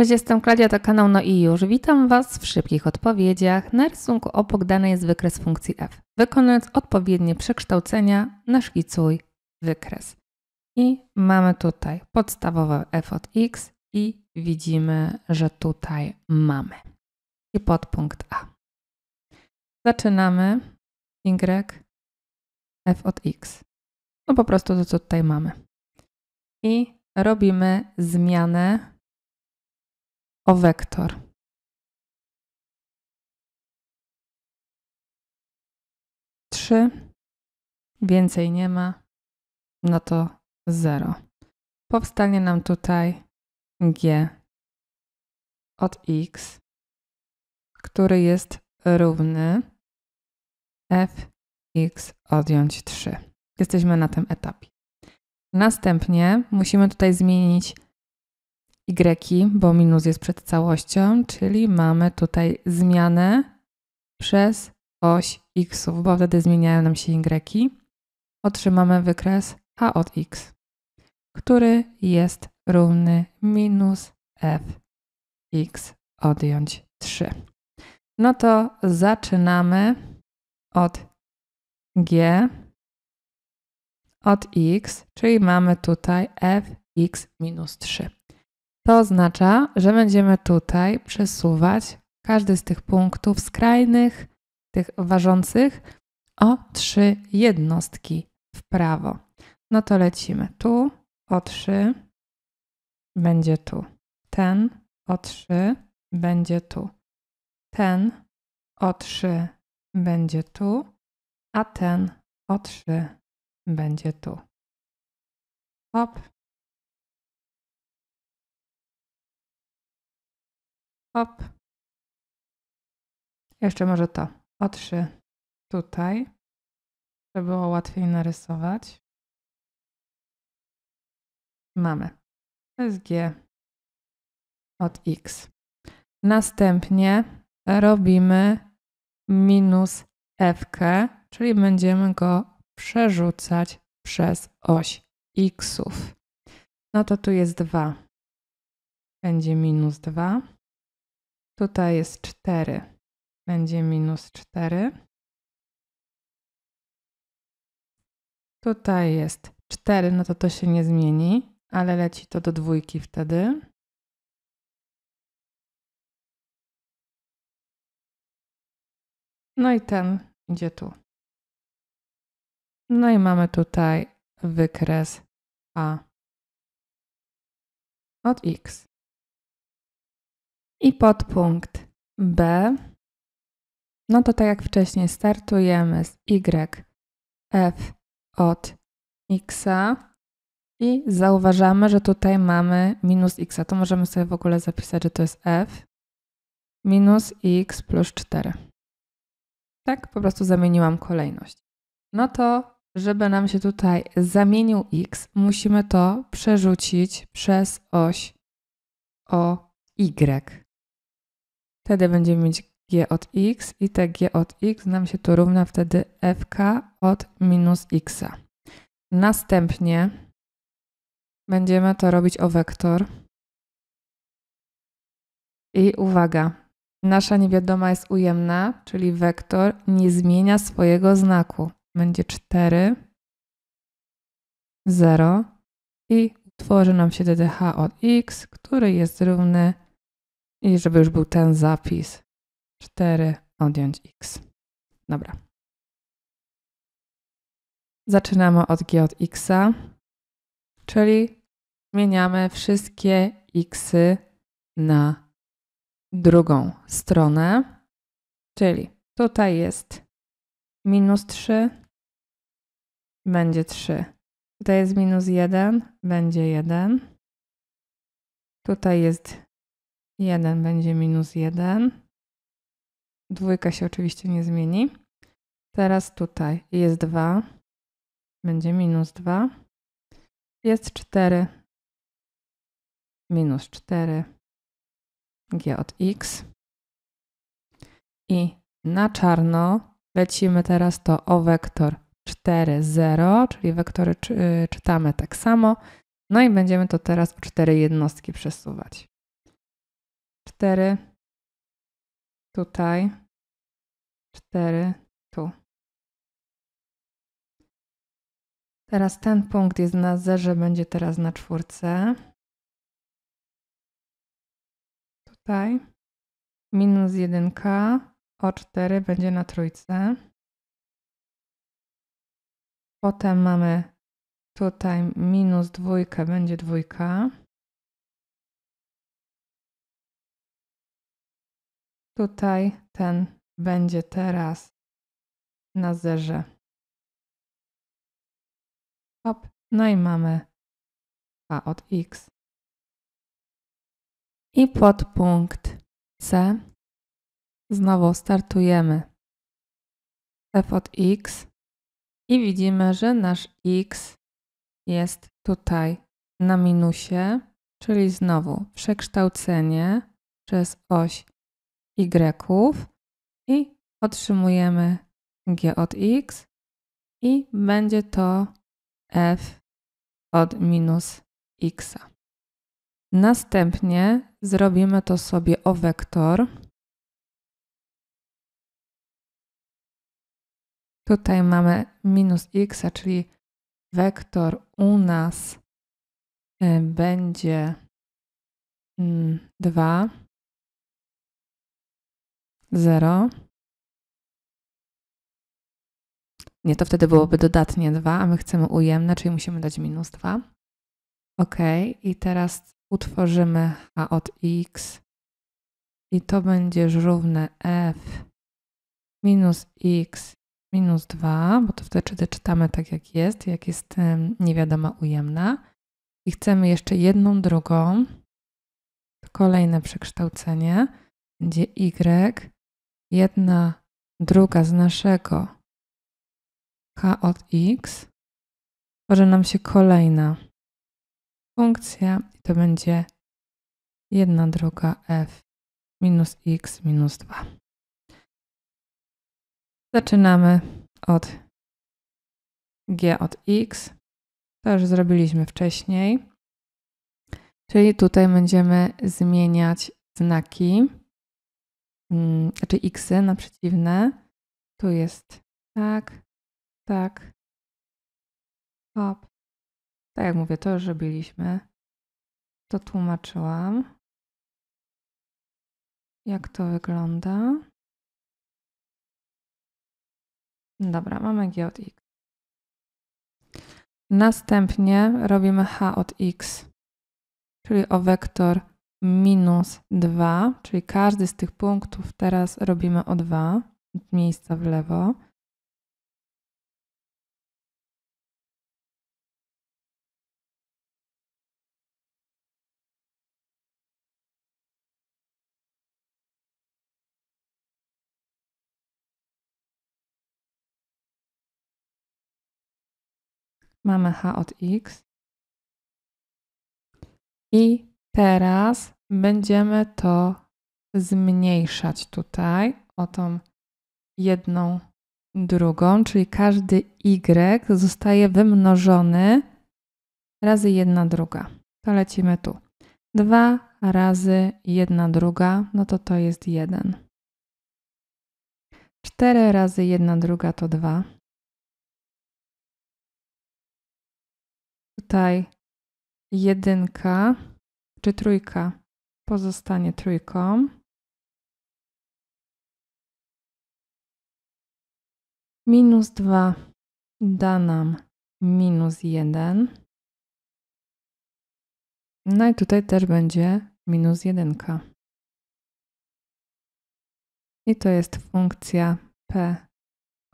Cześć, jestem Klaudia, to kanał No i już. Witam Was w szybkich odpowiedziach. Na rysunku obok dany jest wykres funkcji f. Wykonując odpowiednie przekształcenia, naszkicuj wykres. I mamy tutaj podstawowe f od x i widzimy, że tutaj mamy. I podpunkt a. Zaczynamy y, f od x. No po prostu to, co tutaj mamy. I robimy zmianę o wektor. Trzy. Więcej nie ma. No to zero. Powstanie nam tutaj g od x, który jest równy fx odjąć 3. Jesteśmy na tym etapie. Następnie musimy tutaj zmienić Y, bo minus jest przed całością, czyli mamy tutaj zmianę przez oś X, bo wtedy zmieniają nam się Y. Otrzymamy wykres H od X, który jest równy minus F X odjąć 3. No to zaczynamy od G od X, czyli mamy tutaj F X minus 3. To oznacza, że będziemy tutaj przesuwać każdy z tych punktów skrajnych, tych ważących, o trzy jednostki w prawo. No to lecimy tu o trzy, będzie tu. Ten o trzy, będzie tu. Ten o trzy, będzie tu, a ten o trzy, będzie tu. Hop, Hop. Jeszcze może to. O trzy. Tutaj. Żeby było łatwiej narysować. Mamy. SG od X. Następnie robimy minus F, czyli będziemy go przerzucać przez oś xów. No to tu jest 2. Będzie minus 2. Tutaj jest 4. Będzie minus 4. Tutaj jest 4, no to to się nie zmieni, ale leci to do dwójki wtedy. No i ten idzie tu. No i mamy tutaj wykres A od x. I podpunkt B. No to tak jak wcześniej, startujemy z Y, F od X i zauważamy, że tutaj mamy minus X. To możemy sobie w ogóle zapisać, że to jest F minus X plus 4. Tak, po prostu zamieniłam kolejność. No to, żeby nam się tutaj zamienił X, musimy to przerzucić przez oś o Y. Wtedy będziemy mieć g od x i te g od x nam się tu równa wtedy fk od minus x. Następnie będziemy to robić o wektor. I uwaga, nasza niewiadoma jest ujemna, czyli wektor nie zmienia swojego znaku. Będzie 4, 0 i tworzy nam się wtedy h od x, który jest równy i żeby już był ten zapis. 4, odjąć x. Dobra. Zaczynamy od g od x, czyli zmieniamy wszystkie x na drugą stronę, czyli tutaj jest minus 3, będzie 3. Tutaj jest minus 1, będzie 1. Tutaj jest 1 będzie minus 1. Dwójka się oczywiście nie zmieni. Teraz tutaj jest 2, będzie minus 2. Jest 4, minus 4, g od x. I na czarno lecimy teraz to o wektor 4, 0, czyli wektory y, czytamy tak samo. No i będziemy to teraz o 4 jednostki przesuwać cztery tutaj, cztery tu. Teraz ten punkt jest na zerze, będzie teraz na czwórce. Tutaj minus jedynka, o cztery będzie na trójce. Potem mamy tutaj minus dwójkę, będzie dwójka. Tutaj ten będzie teraz na zerze. Hop, no i mamy a od x. I podpunkt C znowu startujemy f od x i widzimy, że nasz x jest tutaj na minusie, czyli znowu przekształcenie przez oś y i otrzymujemy g od x i będzie to f od minus x. Następnie zrobimy to sobie o wektor. Tutaj mamy minus x, czyli wektor u nas y, będzie 2 mm, 0. Nie, to wtedy byłoby dodatnie 2, a my chcemy ujemne, czyli musimy dać minus 2. Ok, i teraz utworzymy h od x i to będzie równe f minus x minus 2, bo to wtedy czytamy tak jak jest, jak jest niewiadoma ujemna. I chcemy jeszcze jedną drugą, kolejne przekształcenie, będzie y jedna druga z naszego k od x, tworzy nam się kolejna funkcja i to będzie jedna druga f minus x minus 2. Zaczynamy od g od x. To już zrobiliśmy wcześniej. Czyli tutaj będziemy zmieniać znaki. Mm, znaczy xy na przeciwne. Tu jest tak, tak, hop. Tak jak mówię, to już robiliśmy. To tłumaczyłam. Jak to wygląda? Dobra, mamy g od x. Następnie robimy h od x, czyli o wektor minus 2, czyli każdy z tych punktów teraz robimy o 2 miejsca w lewo. Mamy h od x i teraz będziemy to zmniejszać tutaj o tą jedną drugą, czyli każdy y zostaje wymnożony razy jedna druga. To lecimy tu. 2 razy 1 druga, no to to jest 1. 4 razy 1 druga to 2. Tutaj jedynka czy trójka pozostanie trójką. Minus 2 da nam minus 1. No i tutaj też będzie minus 1. I to jest funkcja p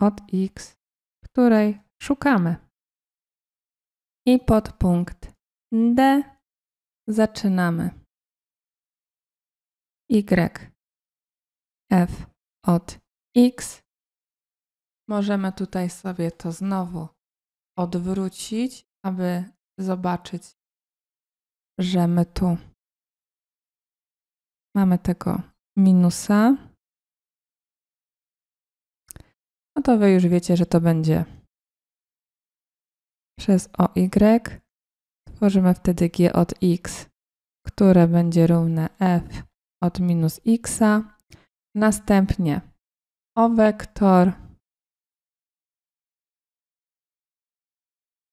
od x, której szukamy. I podpunkt d Zaczynamy. Y. F od X. Możemy tutaj sobie to znowu odwrócić, aby zobaczyć, że my tu mamy tego minusa. No to wy już wiecie, że to będzie przez OY tworzymy wtedy g od x, które będzie równe f od minus x. Następnie o wektor.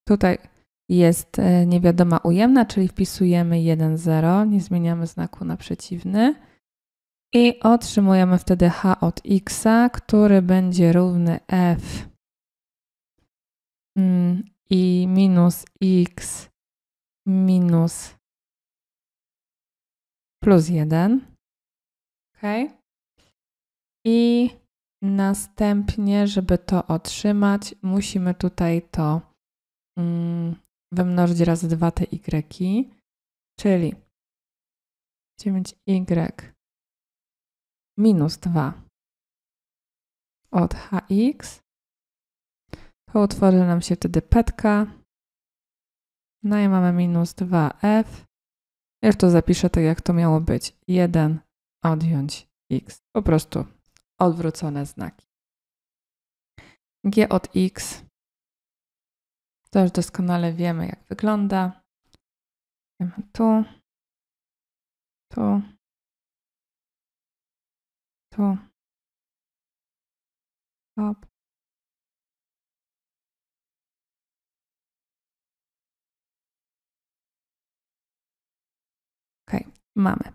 Tutaj jest e, niewiadoma ujemna, czyli wpisujemy 1, 0, nie zmieniamy znaku na przeciwny. I otrzymujemy wtedy h od x, który będzie równy f mm, i minus x minus plus 1. Ok. I następnie, żeby to otrzymać, musimy tutaj to mm, wymnożyć razy 2 te y, czyli 9y minus 2 od hx, to utworzy nam się wtedy petka no i mamy minus 2f. Ja już to zapiszę tak, jak to miało być. 1 odjąć x. Po prostu odwrócone znaki. g od x. To już doskonale wiemy, jak wygląda. Wiemy tu, tu, tu, Mamy.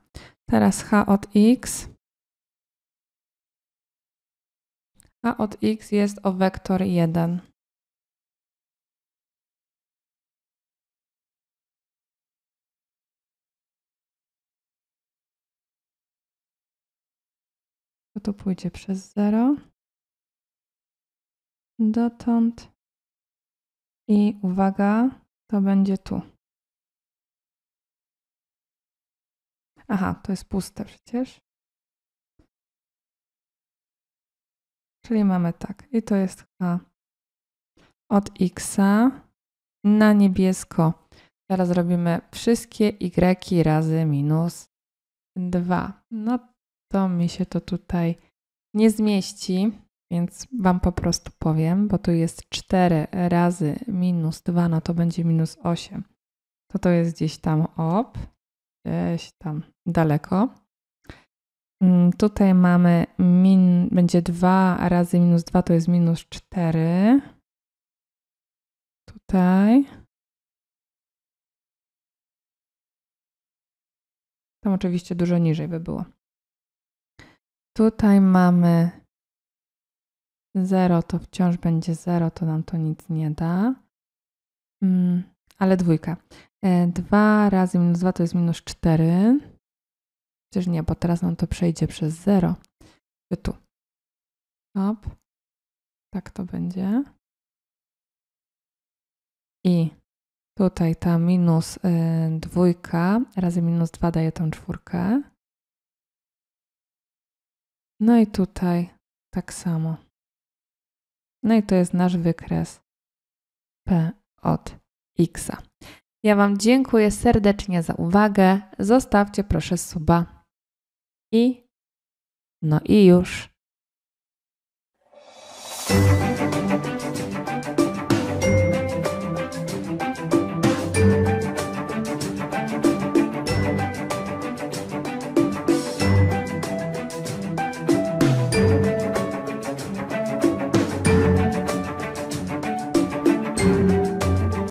Teraz h od x. h od x jest o wektor 1. To tu pójdzie przez 0. Dotąd. I uwaga, to będzie tu. Aha, to jest puste przecież. Czyli mamy tak. I to jest H od X na niebiesko. Teraz robimy wszystkie Y razy minus 2. No to mi się to tutaj nie zmieści, więc Wam po prostu powiem, bo tu jest 4 razy minus 2, no to będzie minus 8. To to jest gdzieś tam op gdzieś e, tam daleko. Mm, tutaj mamy, min, będzie 2 razy minus 2 to jest minus 4. Tutaj. Tam oczywiście dużo niżej by było. Tutaj mamy 0, to wciąż będzie 0, to nam to nic nie da. Mm, ale dwójka. 2 e, razy minus 2 to jest minus 4. Przecież nie, bo teraz nam to przejdzie przez 0. Czy tu. Hop. Tak to będzie. I tutaj ta minus e, dwójka razy minus 2 daje tą czwórkę. No i tutaj tak samo. No i to jest nasz wykres P od X. -a. Ja Wam dziękuję serdecznie za uwagę. Zostawcie proszę suba. I no i już.